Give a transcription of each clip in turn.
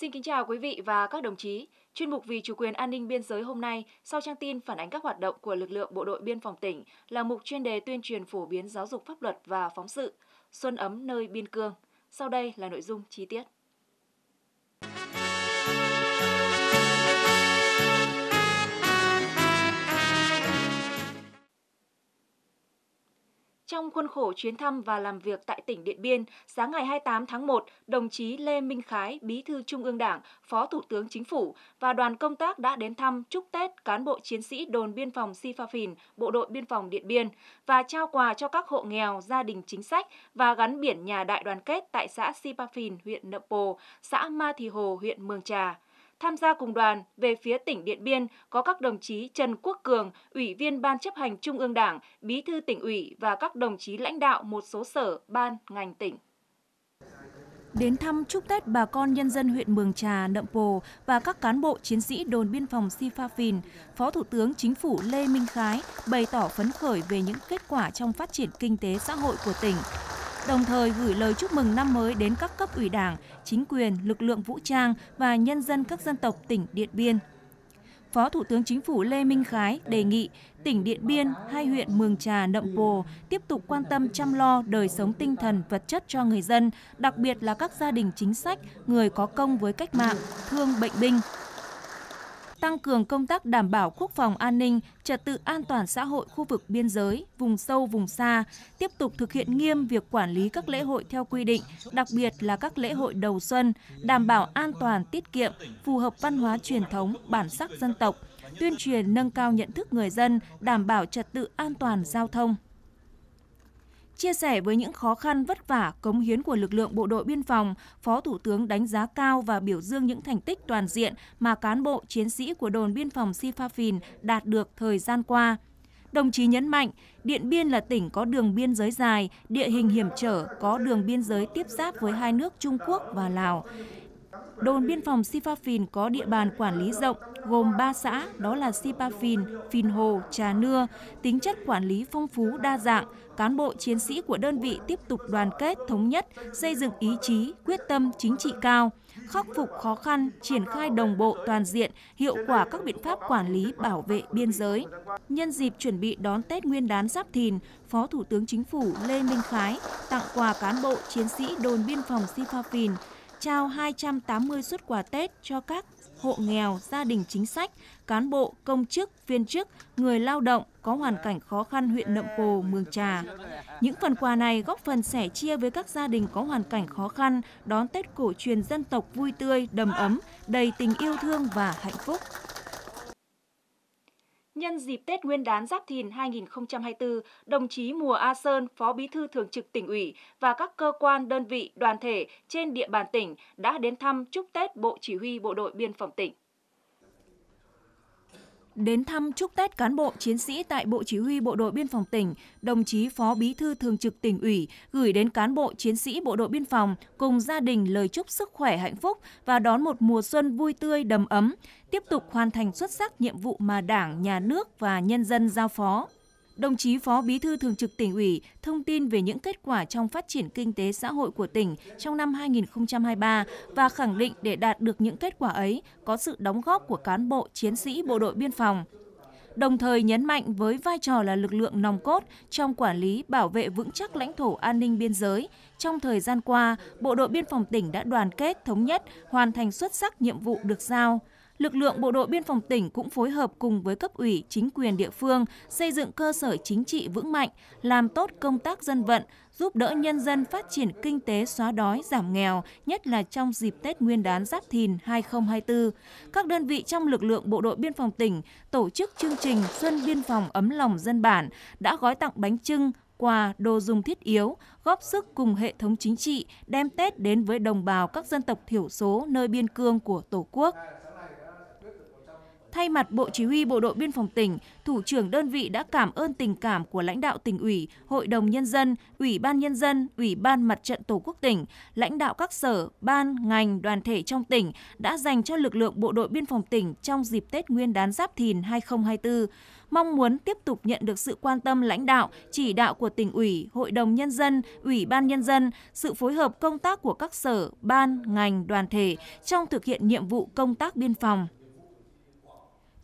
Xin kính chào quý vị và các đồng chí. Chuyên mục Vì chủ quyền an ninh biên giới hôm nay, sau trang tin phản ánh các hoạt động của lực lượng bộ đội biên phòng tỉnh, là mục chuyên đề tuyên truyền phổ biến giáo dục pháp luật và phóng sự, xuân ấm nơi biên cương. Sau đây là nội dung chi tiết. Trong khuôn khổ chuyến thăm và làm việc tại tỉnh Điện Biên, sáng ngày 28 tháng 1, đồng chí Lê Minh Khái, Bí thư Trung ương Đảng, Phó Thủ tướng Chính phủ và đoàn công tác đã đến thăm chúc Tết cán bộ chiến sĩ đồn biên phòng Si Sifa Phìn, Bộ đội biên phòng Điện Biên và trao quà cho các hộ nghèo, gia đình chính sách và gắn biển nhà đại đoàn kết tại xã Si Sipa Phìn, huyện Nậm Pồ, xã Ma Thì Hồ, huyện Mường Trà. Tham gia cùng đoàn về phía tỉnh Điện Biên có các đồng chí Trần Quốc Cường, Ủy viên Ban chấp hành Trung ương Đảng, Bí thư tỉnh ủy và các đồng chí lãnh đạo một số sở, ban, ngành tỉnh. Đến thăm chúc Tết bà con nhân dân huyện Mường Trà, Nậm Pồ và các cán bộ chiến sĩ đồn biên phòng Sifa Phìn, Phó Thủ tướng Chính phủ Lê Minh Khái bày tỏ phấn khởi về những kết quả trong phát triển kinh tế xã hội của tỉnh, đồng thời gửi lời chúc mừng năm mới đến các cấp ủy đảng, chính quyền, lực lượng vũ trang và nhân dân các dân tộc tỉnh Điện Biên. Phó Thủ tướng Chính phủ Lê Minh Khái đề nghị tỉnh Điện Biên, hai huyện Mường Trà, Nậm Pồ tiếp tục quan tâm chăm lo đời sống tinh thần vật chất cho người dân, đặc biệt là các gia đình chính sách, người có công với cách mạng, thương bệnh binh, tăng cường công tác đảm bảo quốc phòng an ninh, trật tự an toàn xã hội khu vực biên giới, vùng sâu, vùng xa, tiếp tục thực hiện nghiêm việc quản lý các lễ hội theo quy định, đặc biệt là các lễ hội đầu xuân, đảm bảo an toàn, tiết kiệm, phù hợp văn hóa truyền thống, bản sắc dân tộc, tuyên truyền nâng cao nhận thức người dân, đảm bảo trật tự an toàn giao thông. Chia sẻ với những khó khăn vất vả, cống hiến của lực lượng bộ đội biên phòng, Phó Thủ tướng đánh giá cao và biểu dương những thành tích toàn diện mà cán bộ chiến sĩ của đồn biên phòng Sifa Phìn đạt được thời gian qua. Đồng chí nhấn mạnh, Điện Biên là tỉnh có đường biên giới dài, địa hình hiểm trở, có đường biên giới tiếp giáp với hai nước Trung Quốc và Lào. Đồn biên phòng Sipa Phìn có địa bàn quản lý rộng, gồm 3 xã, đó là Sipa Phìn, Phìn Hồ, Trà Nưa. Tính chất quản lý phong phú đa dạng, cán bộ chiến sĩ của đơn vị tiếp tục đoàn kết, thống nhất, xây dựng ý chí, quyết tâm chính trị cao, khắc phục khó khăn, triển khai đồng bộ toàn diện, hiệu quả các biện pháp quản lý bảo vệ biên giới. Nhân dịp chuẩn bị đón Tết Nguyên đán Giáp Thìn, Phó Thủ tướng Chính phủ Lê Minh Khái tặng quà cán bộ chiến sĩ đồn biên phòng phìn trao 280 xuất quà Tết cho các hộ nghèo, gia đình chính sách, cán bộ, công chức, viên chức, người lao động có hoàn cảnh khó khăn huyện Nậm Pồ, Mường Trà. Những phần quà này góp phần sẻ chia với các gia đình có hoàn cảnh khó khăn, đón Tết cổ truyền dân tộc vui tươi, đầm ấm, đầy tình yêu thương và hạnh phúc. Nhân dịp Tết Nguyên đán Giáp Thìn 2024, đồng chí Mùa A Sơn, Phó Bí thư Thường trực tỉnh ủy và các cơ quan, đơn vị, đoàn thể trên địa bàn tỉnh đã đến thăm chúc Tết Bộ Chỉ huy Bộ đội Biên phòng tỉnh đến thăm chúc Tết cán bộ chiến sĩ tại Bộ Chỉ huy Bộ đội Biên phòng tỉnh, đồng chí Phó Bí thư Thường trực tỉnh ủy gửi đến cán bộ chiến sĩ Bộ đội Biên phòng cùng gia đình lời chúc sức khỏe hạnh phúc và đón một mùa xuân vui tươi đầm ấm, tiếp tục hoàn thành xuất sắc nhiệm vụ mà Đảng, Nhà nước và nhân dân giao phó. Đồng chí Phó Bí thư Thường trực tỉnh ủy thông tin về những kết quả trong phát triển kinh tế xã hội của tỉnh trong năm 2023 và khẳng định để đạt được những kết quả ấy có sự đóng góp của cán bộ, chiến sĩ bộ đội biên phòng, đồng thời nhấn mạnh với vai trò là lực lượng nòng cốt trong quản lý bảo vệ vững chắc lãnh thổ an ninh biên giới. Trong thời gian qua, Bộ đội Biên phòng tỉnh đã đoàn kết, thống nhất, hoàn thành xuất sắc nhiệm vụ được giao lực lượng bộ đội biên phòng tỉnh cũng phối hợp cùng với cấp ủy, chính quyền địa phương xây dựng cơ sở chính trị vững mạnh, làm tốt công tác dân vận, giúp đỡ nhân dân phát triển kinh tế xóa đói, giảm nghèo, nhất là trong dịp Tết Nguyên đán Giáp Thìn 2024. Các đơn vị trong lực lượng bộ đội biên phòng tỉnh tổ chức chương trình Xuân Biên phòng ấm lòng dân bản đã gói tặng bánh trưng, quà, đồ dùng thiết yếu, góp sức cùng hệ thống chính trị đem Tết đến với đồng bào các dân tộc thiểu số nơi biên cương của Tổ quốc. Thay mặt Bộ Chỉ huy Bộ đội Biên phòng tỉnh, Thủ trưởng đơn vị đã cảm ơn tình cảm của lãnh đạo tỉnh ủy, Hội đồng Nhân dân, Ủy ban Nhân dân, Ủy ban Mặt trận Tổ quốc tỉnh, lãnh đạo các sở, ban, ngành, đoàn thể trong tỉnh đã dành cho lực lượng Bộ đội Biên phòng tỉnh trong dịp Tết Nguyên đán Giáp Thìn 2024 mong muốn tiếp tục nhận được sự quan tâm lãnh đạo, chỉ đạo của tỉnh ủy, hội đồng nhân dân, ủy ban nhân dân, sự phối hợp công tác của các sở, ban, ngành, đoàn thể trong thực hiện nhiệm vụ công tác biên phòng.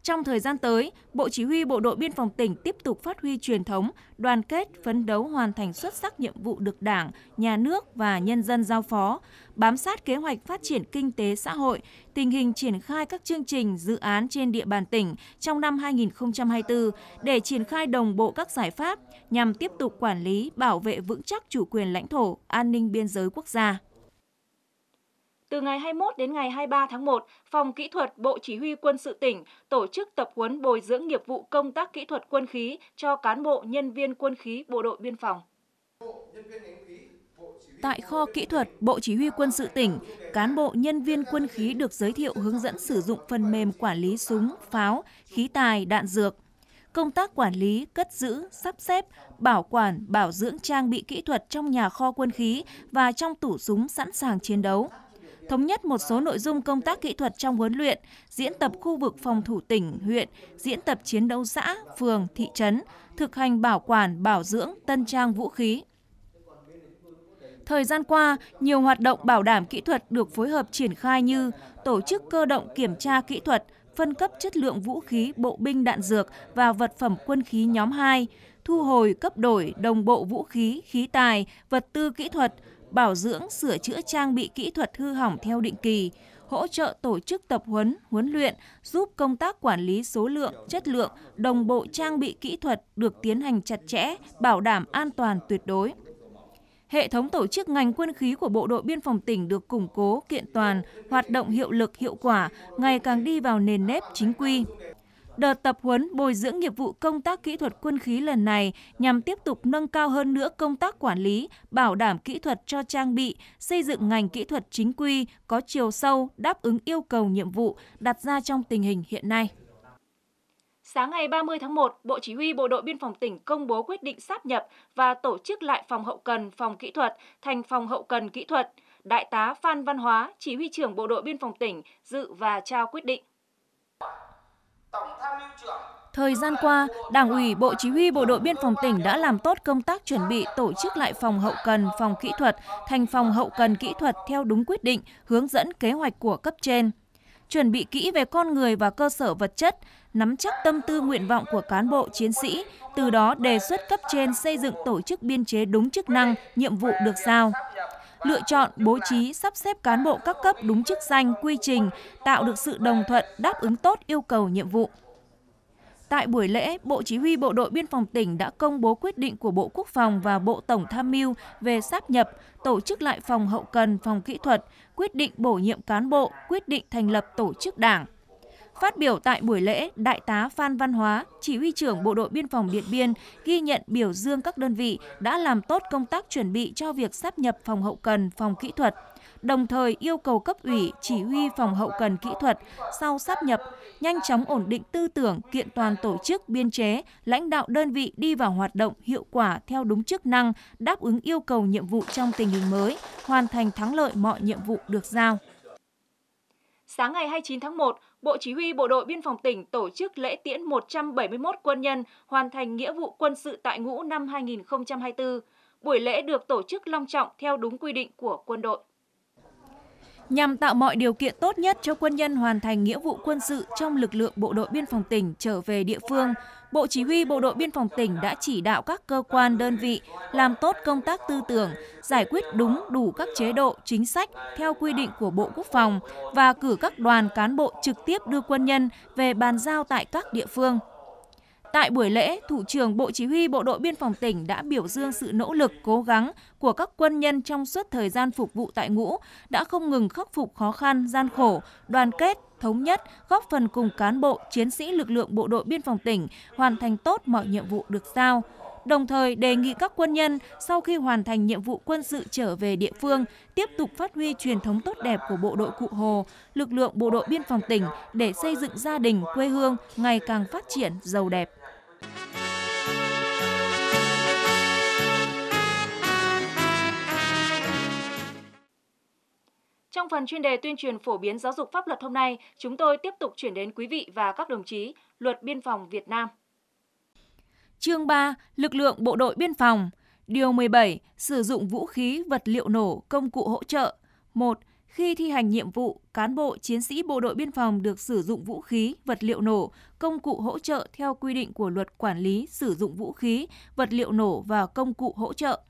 Trong thời gian tới, Bộ Chỉ huy Bộ đội Biên phòng tỉnh tiếp tục phát huy truyền thống, đoàn kết, phấn đấu hoàn thành xuất sắc nhiệm vụ được Đảng, Nhà nước và nhân dân giao phó, bám sát kế hoạch phát triển kinh tế xã hội, tình hình triển khai các chương trình, dự án trên địa bàn tỉnh trong năm 2024 để triển khai đồng bộ các giải pháp nhằm tiếp tục quản lý, bảo vệ vững chắc chủ quyền lãnh thổ, an ninh biên giới quốc gia. Từ ngày 21 đến ngày 23 tháng 1, Phòng Kỹ thuật Bộ Chỉ huy Quân sự tỉnh tổ chức tập huấn bồi dưỡng nghiệp vụ công tác kỹ thuật quân khí cho cán bộ nhân viên quân khí Bộ đội Biên phòng. Tại kho kỹ thuật Bộ Chỉ huy Quân sự tỉnh, cán bộ nhân viên quân khí được giới thiệu hướng dẫn sử dụng phần mềm quản lý súng, pháo, khí tài, đạn dược. Công tác quản lý, cất giữ, sắp xếp, bảo quản, bảo dưỡng trang bị kỹ thuật trong nhà kho quân khí và trong tủ súng sẵn sàng chiến đấu thống nhất một số nội dung công tác kỹ thuật trong huấn luyện, diễn tập khu vực phòng thủ tỉnh, huyện, diễn tập chiến đấu xã, phường, thị trấn, thực hành bảo quản, bảo dưỡng, tân trang vũ khí, Thời gian qua, nhiều hoạt động bảo đảm kỹ thuật được phối hợp triển khai như tổ chức cơ động kiểm tra kỹ thuật, phân cấp chất lượng vũ khí, bộ binh đạn dược và vật phẩm quân khí nhóm 2, thu hồi, cấp đổi, đồng bộ vũ khí, khí tài, vật tư kỹ thuật, bảo dưỡng, sửa chữa trang bị kỹ thuật hư hỏng theo định kỳ, hỗ trợ tổ chức tập huấn, huấn luyện, giúp công tác quản lý số lượng, chất lượng, đồng bộ trang bị kỹ thuật được tiến hành chặt chẽ, bảo đảm an toàn tuyệt đối. Hệ thống tổ chức ngành quân khí của Bộ đội Biên phòng tỉnh được củng cố, kiện toàn, hoạt động hiệu lực hiệu quả, ngày càng đi vào nền nếp chính quy. Đợt tập huấn bồi dưỡng nghiệp vụ công tác kỹ thuật quân khí lần này nhằm tiếp tục nâng cao hơn nữa công tác quản lý, bảo đảm kỹ thuật cho trang bị, xây dựng ngành kỹ thuật chính quy có chiều sâu, đáp ứng yêu cầu nhiệm vụ đặt ra trong tình hình hiện nay. Sáng ngày 30 tháng 1, Bộ Chỉ huy Bộ đội Biên phòng tỉnh công bố quyết định sáp nhập và tổ chức lại phòng hậu cần, phòng kỹ thuật thành phòng hậu cần kỹ thuật. Đại tá Phan Văn Hóa, Chỉ huy trưởng Bộ đội Biên phòng tỉnh, dự và trao quyết định. Thời gian qua, Đảng ủy Bộ Chỉ huy Bộ đội Biên phòng tỉnh đã làm tốt công tác chuẩn bị tổ chức lại phòng hậu cần, phòng kỹ thuật thành phòng hậu cần kỹ thuật theo đúng quyết định, hướng dẫn kế hoạch của cấp trên. Chuẩn bị kỹ về con người và cơ sở vật chất, nắm chắc tâm tư nguyện vọng của cán bộ chiến sĩ, từ đó đề xuất cấp trên xây dựng tổ chức biên chế đúng chức năng, nhiệm vụ được giao lựa chọn, bố trí, sắp xếp cán bộ các cấp đúng chức danh, quy trình, tạo được sự đồng thuận, đáp ứng tốt yêu cầu nhiệm vụ. Tại buổi lễ, Bộ Chỉ huy Bộ đội Biên phòng tỉnh đã công bố quyết định của Bộ Quốc phòng và Bộ Tổng tham mưu về sáp nhập, tổ chức lại phòng hậu cần, phòng kỹ thuật, quyết định bổ nhiệm cán bộ, quyết định thành lập tổ chức đảng. Phát biểu tại buổi lễ, Đại tá Phan Văn Hóa, Chỉ huy trưởng Bộ đội Biên phòng Điện Biên ghi nhận biểu dương các đơn vị đã làm tốt công tác chuẩn bị cho việc sắp nhập phòng hậu cần, phòng kỹ thuật, đồng thời yêu cầu cấp ủy, chỉ huy phòng hậu cần kỹ thuật sau sắp nhập, nhanh chóng ổn định tư tưởng, kiện toàn tổ chức, biên chế, lãnh đạo đơn vị đi vào hoạt động hiệu quả theo đúng chức năng, đáp ứng yêu cầu nhiệm vụ trong tình hình mới, hoàn thành thắng lợi mọi nhiệm vụ được giao. Sáng ngày 29 tháng 1, Bộ Chỉ huy Bộ đội Biên phòng tỉnh tổ chức lễ tiễn 171 quân nhân hoàn thành nghĩa vụ quân sự tại ngũ năm 2024. Buổi lễ được tổ chức long trọng theo đúng quy định của quân đội nhằm tạo mọi điều kiện tốt nhất cho quân nhân hoàn thành nghĩa vụ quân sự trong lực lượng bộ đội biên phòng tỉnh trở về địa phương. Bộ Chỉ huy Bộ đội Biên phòng tỉnh đã chỉ đạo các cơ quan đơn vị làm tốt công tác tư tưởng, giải quyết đúng đủ các chế độ, chính sách theo quy định của Bộ Quốc phòng và cử các đoàn cán bộ trực tiếp đưa quân nhân về bàn giao tại các địa phương. Tại buổi lễ, Thủ trưởng Bộ Chỉ huy Bộ đội Biên phòng tỉnh đã biểu dương sự nỗ lực, cố gắng của các quân nhân trong suốt thời gian phục vụ tại ngũ, đã không ngừng khắc phục khó khăn, gian khổ, đoàn kết, thống nhất, góp phần cùng cán bộ, chiến sĩ lực lượng bộ đội biên phòng tỉnh hoàn thành tốt mọi nhiệm vụ được giao. Đồng thời đề nghị các quân nhân sau khi hoàn thành nhiệm vụ quân sự trở về địa phương tiếp tục phát huy truyền thống tốt đẹp của bộ đội Cụ Hồ, lực lượng bộ đội biên phòng tỉnh để xây dựng gia đình, quê hương ngày càng phát triển giàu đẹp. Trong phần chuyên đề tuyên truyền phổ biến giáo dục pháp luật hôm nay, chúng tôi tiếp tục chuyển đến quý vị và các đồng chí Luật Biên phòng Việt Nam. Chương 3. Lực lượng bộ đội biên phòng Điều 17. Sử dụng vũ khí, vật liệu nổ, công cụ hỗ trợ 1. Khi thi hành nhiệm vụ, cán bộ chiến sĩ bộ đội biên phòng được sử dụng vũ khí, vật liệu nổ, công cụ hỗ trợ theo quy định của Luật quản lý sử dụng vũ khí, vật liệu nổ và công cụ hỗ trợ.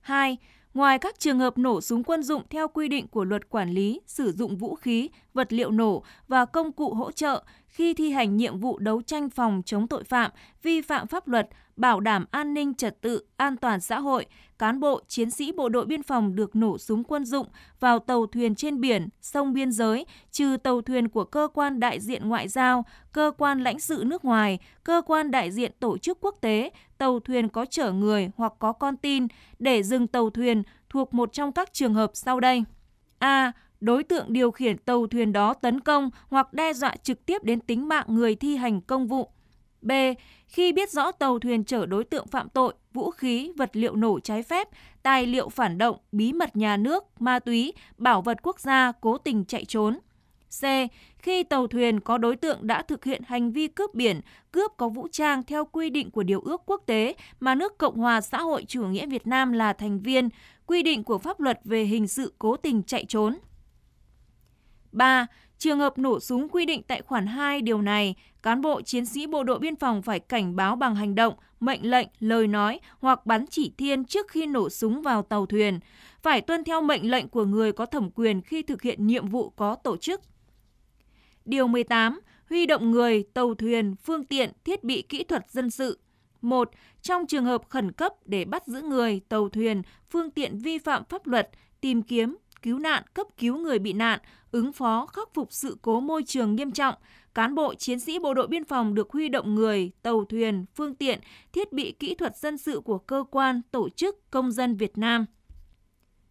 2. Ngoài các trường hợp nổ súng quân dụng theo quy định của luật quản lý, sử dụng vũ khí, vật liệu nổ và công cụ hỗ trợ khi thi hành nhiệm vụ đấu tranh phòng chống tội phạm, vi phạm pháp luật, bảo đảm an ninh trật tự, an toàn xã hội, cán bộ, chiến sĩ bộ đội biên phòng được nổ súng quân dụng vào tàu thuyền trên biển, sông biên giới, trừ tàu thuyền của cơ quan đại diện ngoại giao, cơ quan lãnh sự nước ngoài, cơ quan đại diện tổ chức quốc tế, tàu thuyền có chở người hoặc có con tin để dừng tàu thuyền thuộc một trong các trường hợp sau đây. A. Đối tượng điều khiển tàu thuyền đó tấn công hoặc đe dọa trực tiếp đến tính mạng người thi hành công vụ. B. Khi biết rõ tàu thuyền chở đối tượng phạm tội, vũ khí, vật liệu nổ trái phép, tài liệu phản động, bí mật nhà nước, ma túy, bảo vật quốc gia cố tình chạy trốn. C. Khi tàu thuyền có đối tượng đã thực hiện hành vi cướp biển, cướp có vũ trang theo quy định của Điều ước quốc tế mà nước Cộng hòa xã hội chủ nghĩa Việt Nam là thành viên, quy định của pháp luật về hình sự cố tình chạy trốn. 3. Trường hợp nổ súng quy định tại khoản 2 điều này, cán bộ chiến sĩ bộ đội biên phòng phải cảnh báo bằng hành động, mệnh lệnh, lời nói hoặc bắn chỉ thiên trước khi nổ súng vào tàu thuyền, phải tuân theo mệnh lệnh của người có thẩm quyền khi thực hiện nhiệm vụ có tổ chức. Điều 18, huy động người, tàu thuyền, phương tiện, thiết bị kỹ thuật dân sự. 1. Trong trường hợp khẩn cấp để bắt giữ người, tàu thuyền, phương tiện vi phạm pháp luật, tìm kiếm, cứu nạn, cấp cứu người bị nạn, ứng phó khắc phục sự cố môi trường nghiêm trọng, cán bộ chiến sĩ bộ đội biên phòng được huy động người, tàu thuyền, phương tiện, thiết bị kỹ thuật dân sự của cơ quan, tổ chức, công dân Việt Nam.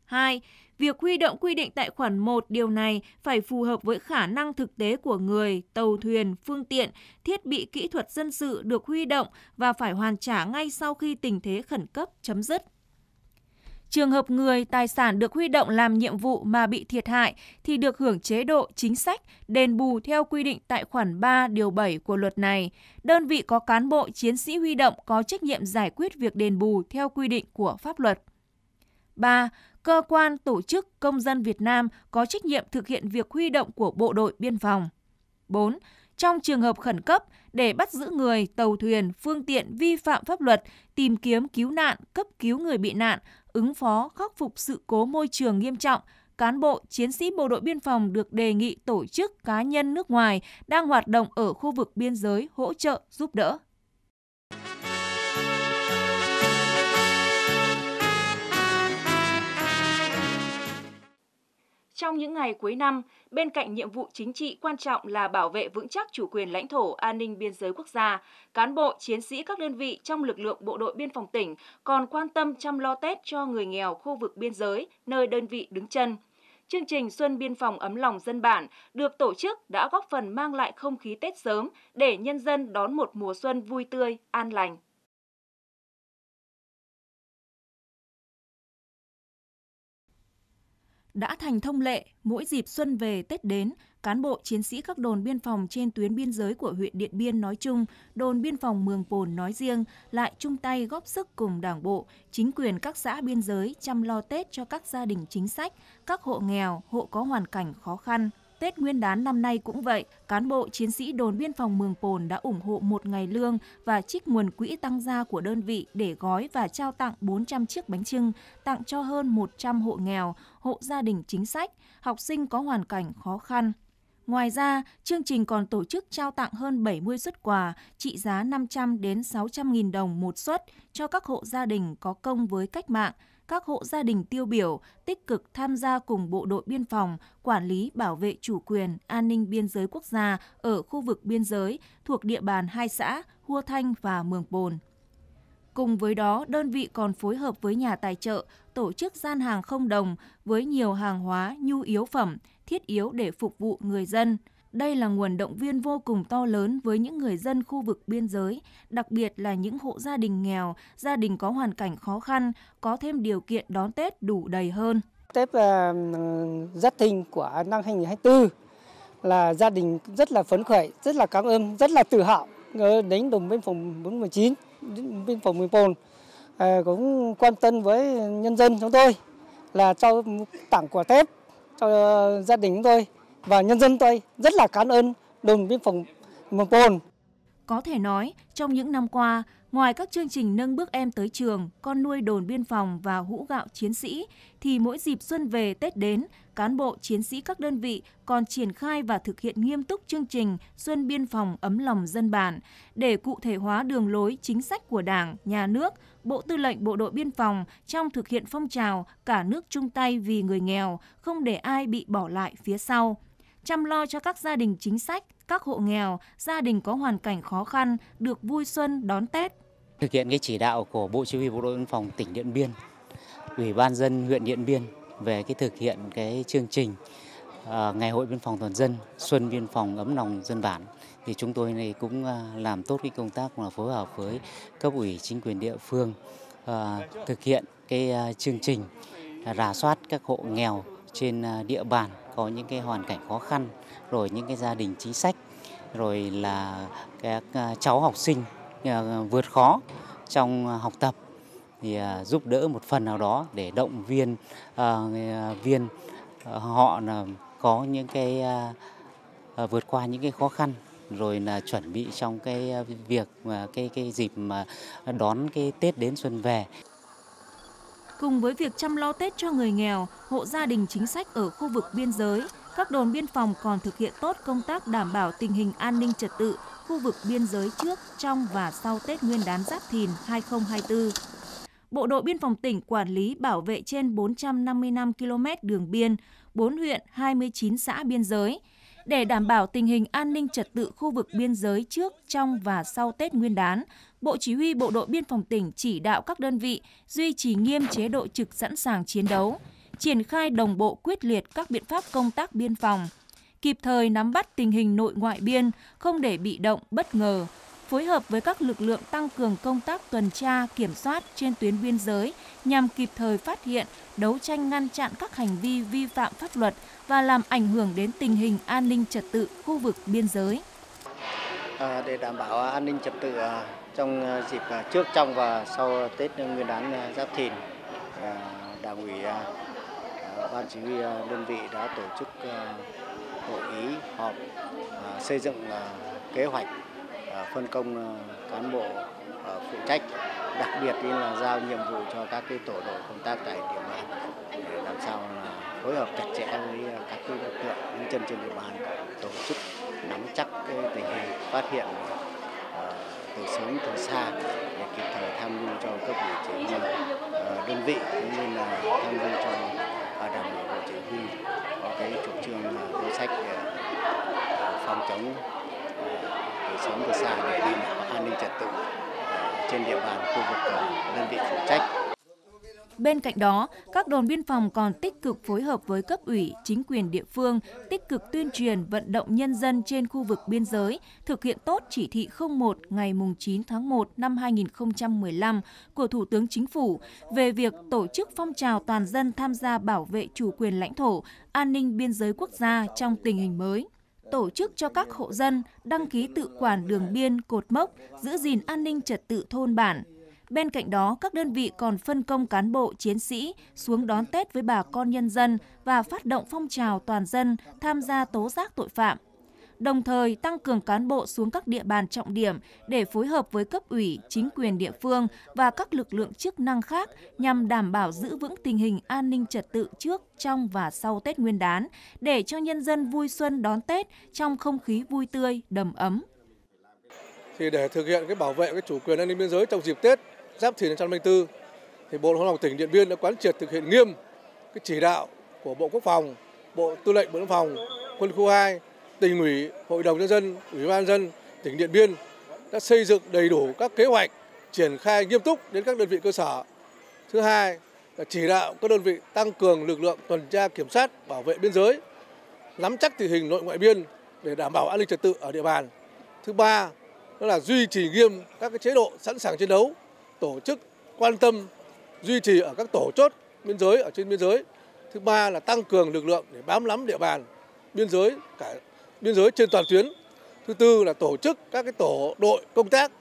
2. Việc huy động quy định tại khoản 1 điều này phải phù hợp với khả năng thực tế của người, tàu thuyền, phương tiện, thiết bị kỹ thuật dân sự được huy động và phải hoàn trả ngay sau khi tình thế khẩn cấp chấm dứt. Trường hợp người, tài sản được huy động làm nhiệm vụ mà bị thiệt hại thì được hưởng chế độ chính sách đền bù theo quy định tại khoản 3 điều 7 của luật này. Đơn vị có cán bộ chiến sĩ huy động có trách nhiệm giải quyết việc đền bù theo quy định của pháp luật. 3 cơ quan, tổ chức, công dân Việt Nam có trách nhiệm thực hiện việc huy động của bộ đội biên phòng. 4. Trong trường hợp khẩn cấp, để bắt giữ người, tàu thuyền, phương tiện vi phạm pháp luật, tìm kiếm cứu nạn, cấp cứu người bị nạn, ứng phó khắc phục sự cố môi trường nghiêm trọng, cán bộ, chiến sĩ bộ đội biên phòng được đề nghị tổ chức cá nhân nước ngoài đang hoạt động ở khu vực biên giới hỗ trợ giúp đỡ. Trong những ngày cuối năm, bên cạnh nhiệm vụ chính trị quan trọng là bảo vệ vững chắc chủ quyền lãnh thổ, an ninh biên giới quốc gia, cán bộ, chiến sĩ các đơn vị trong lực lượng bộ đội biên phòng tỉnh còn quan tâm chăm lo Tết cho người nghèo khu vực biên giới, nơi đơn vị đứng chân. Chương trình Xuân Biên phòng ấm lòng dân bản được tổ chức đã góp phần mang lại không khí Tết sớm để nhân dân đón một mùa xuân vui tươi, an lành. đã thành thông lệ, mỗi dịp xuân về Tết đến, cán bộ chiến sĩ các đồn biên phòng trên tuyến biên giới của huyện Điện Biên nói chung, đồn biên phòng Mường Pồn nói riêng lại chung tay góp sức cùng Đảng bộ, chính quyền các xã biên giới chăm lo Tết cho các gia đình chính sách, các hộ nghèo, hộ có hoàn cảnh khó khăn, Tết Nguyên đán năm nay cũng vậy, cán bộ chiến sĩ đồn biên phòng Mường Pồn đã ủng hộ một ngày lương và trích nguồn quỹ tăng gia của đơn vị để gói và trao tặng 400 chiếc bánh trưng, tặng cho hơn 100 hộ nghèo, hộ gia đình chính sách, học sinh có hoàn cảnh khó khăn. Ngoài ra, chương trình còn tổ chức trao tặng hơn 70 xuất quà trị giá 500 đến 600 nghìn đồng một xuất cho các hộ gia đình có công với cách mạng, các hộ gia đình tiêu biểu tích cực tham gia cùng bộ đội biên phòng quản lý bảo vệ chủ quyền, an ninh biên giới quốc gia ở khu vực biên giới thuộc địa bàn hai xã Hua Thanh và Mường Bồn. Cùng với đó, đơn vị còn phối hợp với nhà tài trợ tổ chức gian hàng không đồng với nhiều hàng hóa nhu yếu phẩm thiết yếu để phục vụ người dân – đây là nguồn động viên vô cùng to lớn với những người dân khu vực biên giới, đặc biệt là những hộ gia đình nghèo, gia đình có hoàn cảnh khó khăn, có thêm điều kiện đón Tết đủ đầy hơn. Tết là giáp thìn của năm 2024 là gia đình rất là phấn khởi, rất là cảm ơn, rất là tự hào đến đồng biên phòng 419, biên phòng 14 ờ, cũng quan tâm với nhân dân chúng tôi là cho tặng quà Tết cho gia đình chúng tôi và nhân dân tôi rất là cảm ơn đồn biên phòng Mường Pồn. Có thể nói, trong những năm qua, ngoài các chương trình nâng bước em tới trường, con nuôi đồn biên phòng và hũ gạo chiến sĩ, thì mỗi dịp xuân về Tết đến, cán bộ chiến sĩ các đơn vị còn triển khai và thực hiện nghiêm túc chương trình Xuân Biên phòng ấm lòng dân bản để cụ thể hóa đường lối chính sách của Đảng, Nhà nước, Bộ Tư lệnh Bộ đội Biên phòng trong thực hiện phong trào cả nước chung tay vì người nghèo, không để ai bị bỏ lại phía sau chăm lo cho các gia đình chính sách, các hộ nghèo, gia đình có hoàn cảnh khó khăn được vui xuân đón Tết. Thực hiện cái chỉ đạo của Bộ Chỉ huy Bộ đội Biên phòng tỉnh Điện Biên, Ủy ban dân huyện Điện Biên về cái thực hiện cái chương trình à, Ngày hội biên phòng toàn dân, xuân biên phòng ấm lòng dân bản thì chúng tôi này cũng à, làm tốt cái công tác là phối hợp với cấp ủy chính quyền địa phương à, thực hiện cái chương trình rà soát các hộ nghèo trên địa bàn có những cái hoàn cảnh khó khăn rồi những cái gia đình chính sách rồi là các à, cháu học sinh à, vượt khó trong học tập thì à, giúp đỡ một phần nào đó để động viên viên họ là có những cái vượt qua những cái khó khăn rồi là chuẩn bị trong cái việc cái cái dịp mà đón cái Tết đến xuân về Cùng với việc chăm lo Tết cho người nghèo, hộ gia đình chính sách ở khu vực biên giới, các đồn biên phòng còn thực hiện tốt công tác đảm bảo tình hình an ninh trật tự khu vực biên giới trước, trong và sau Tết Nguyên đán Giáp Thìn 2024. Bộ đội biên phòng tỉnh quản lý bảo vệ trên 455 km đường biên, 4 huyện, 29 xã biên giới. Để đảm bảo tình hình an ninh trật tự khu vực biên giới trước, trong và sau Tết Nguyên đán, Bộ Chỉ huy Bộ đội Biên phòng tỉnh chỉ đạo các đơn vị duy trì nghiêm chế độ trực sẵn sàng chiến đấu, triển khai đồng bộ quyết liệt các biện pháp công tác biên phòng, kịp thời nắm bắt tình hình nội ngoại biên, không để bị động, bất ngờ, phối hợp với các lực lượng tăng cường công tác tuần tra, kiểm soát trên tuyến biên giới nhằm kịp thời phát hiện, đấu tranh ngăn chặn các hành vi vi phạm pháp luật và làm ảnh hưởng đến tình hình an ninh trật tự khu vực biên giới. À, để đảm bảo an ninh trật tự à, trong ờ, dịp ờ, trước, trong và sau Tết Nguyên đán ờ, Giáp Thìn. Đảng ủy, ban chỉ huy đơn vị đã tổ chức hội ý họp xây dựng kế hoạch phân công cán bộ phụ trách đặc biệt là giao nhiệm vụ cho các cái tổ đội công tác tại địa bàn để làm sao là phối hợp chặt chẽ với các cái lực lượng đứng chân trên địa bàn tổ chức nắm chắc cái tình hình phát hiện từ sớm từ xa để kịp thời tham mưu cho cấp ủy chỉ huy ờ, đơn vị cũng như là tham mưu cho ờ, đảng ủy bộ chỉ huy có cái chủ trương đối sách để ờ, phòng chống từ sớm từ xa để đảm bảo an ninh trật tự trên địa bàn khu vực đơn vị phụ trách Bên cạnh đó, các đồn biên phòng còn tích cực phối hợp với cấp ủy, chính quyền địa phương, tích cực tuyên truyền vận động nhân dân trên khu vực biên giới thực hiện tốt chỉ thị 01 ngày 9 tháng 1 năm 2015 của Thủ tướng Chính phủ về việc tổ chức phong trào toàn dân tham gia bảo vệ chủ quyền lãnh thổ, an ninh biên giới quốc gia trong tình hình mới tổ chức cho các hộ dân đăng ký tự quản đường biên, cột mốc, giữ gìn an ninh trật tự thôn bản, Bên cạnh đó, các đơn vị còn phân công cán bộ, chiến sĩ xuống đón Tết với bà con nhân dân và phát động phong trào toàn dân tham gia tố giác tội phạm. Đồng thời tăng cường cán bộ xuống các địa bàn trọng điểm để phối hợp với cấp ủy, chính quyền địa phương và các lực lượng chức năng khác nhằm đảm bảo giữ vững tình hình an ninh trật tự trước, trong và sau Tết Nguyên đán để cho nhân dân vui xuân đón Tết trong không khí vui tươi, đầm ấm. Thì để thực hiện cái bảo vệ cái chủ quyền an ninh biên giới trong dịp Tết Giáp Thìn 2024 thì Bộ Quốc phòng tỉnh Điện Biên đã quán triệt thực hiện nghiêm cái chỉ đạo của Bộ Quốc phòng, Bộ Tư lệnh Bộ Quốc phòng, Quân khu 2, tỉnh ủy, Hội đồng nhân dân, Ủy ban dân tỉnh Điện Biên đã xây dựng đầy đủ các kế hoạch triển khai nghiêm túc đến các đơn vị cơ sở. Thứ hai là chỉ đạo các đơn vị tăng cường lực lượng tuần tra kiểm soát bảo vệ biên giới, nắm chắc tình hình nội ngoại biên để đảm bảo an ninh trật tự ở địa bàn. Thứ ba đó là duy trì nghiêm các cái chế độ sẵn sàng chiến đấu tổ chức quan tâm duy trì ở các tổ chốt biên giới ở trên biên giới. Thứ ba là tăng cường lực lượng để bám nắm địa bàn biên giới cả biên giới trên toàn tuyến. Thứ tư là tổ chức các cái tổ đội công tác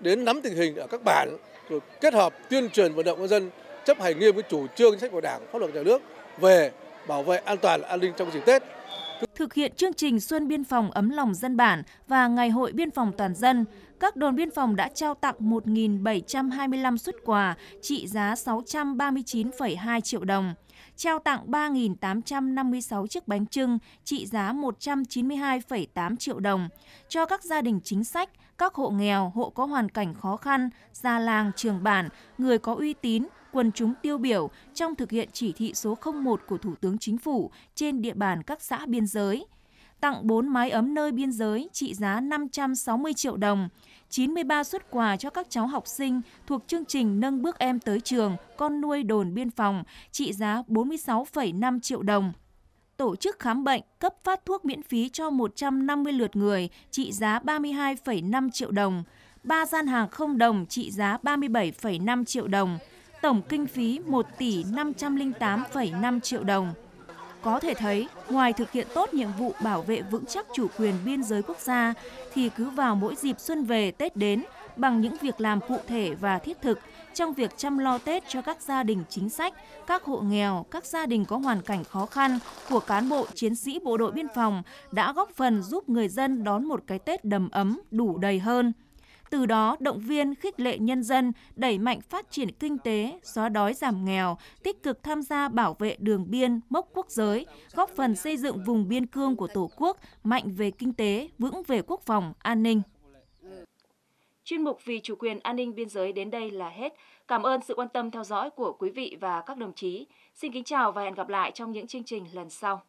đến nắm tình hình ở các bản rồi kết hợp tuyên truyền vận động nhân dân chấp hành nghiêm với chủ trương chính sách của Đảng, pháp luật nhà nước về bảo vệ an toàn an ninh trong dịp Tết. Thực hiện chương trình Xuân Biên phòng ấm lòng dân bản và Ngày hội Biên phòng toàn dân, các đồn biên phòng đã trao tặng 1.725 xuất quà trị giá 639,2 triệu đồng, trao tặng 3.856 chiếc bánh trưng trị giá 192,8 triệu đồng cho các gia đình chính sách, các hộ nghèo, hộ có hoàn cảnh khó khăn, gia làng, trường bản, người có uy tín, quần chúng tiêu biểu trong thực hiện chỉ thị số 01 của Thủ tướng Chính phủ trên địa bàn các xã biên giới, tặng 4 mái ấm nơi biên giới trị giá 560 triệu đồng, 93 xuất quà cho các cháu học sinh thuộc chương trình Nâng bước em tới trường, con nuôi đồn biên phòng trị giá 46,5 triệu đồng tổ chức khám bệnh, cấp phát thuốc miễn phí cho 150 lượt người trị giá 32,5 triệu đồng, 3 gian hàng không đồng trị giá 37,5 triệu đồng, tổng kinh phí 1 tỷ 508,5 triệu đồng. Có thể thấy, ngoài thực hiện tốt nhiệm vụ bảo vệ vững chắc chủ quyền biên giới quốc gia, thì cứ vào mỗi dịp xuân về Tết đến, bằng những việc làm cụ thể và thiết thực trong việc chăm lo Tết cho các gia đình chính sách, các hộ nghèo, các gia đình có hoàn cảnh khó khăn của cán bộ chiến sĩ bộ đội biên phòng đã góp phần giúp người dân đón một cái Tết đầm ấm, đủ đầy hơn từ đó động viên khích lệ nhân dân đẩy mạnh phát triển kinh tế, xóa đói giảm nghèo, tích cực tham gia bảo vệ đường biên, mốc quốc giới, góp phần xây dựng vùng biên cương của Tổ quốc mạnh về kinh tế, vững về quốc phòng, an ninh. Chuyên mục vì chủ quyền an ninh biên giới đến đây là hết. Cảm ơn sự quan tâm theo dõi của quý vị và các đồng chí. Xin kính chào và hẹn gặp lại trong những chương trình lần sau.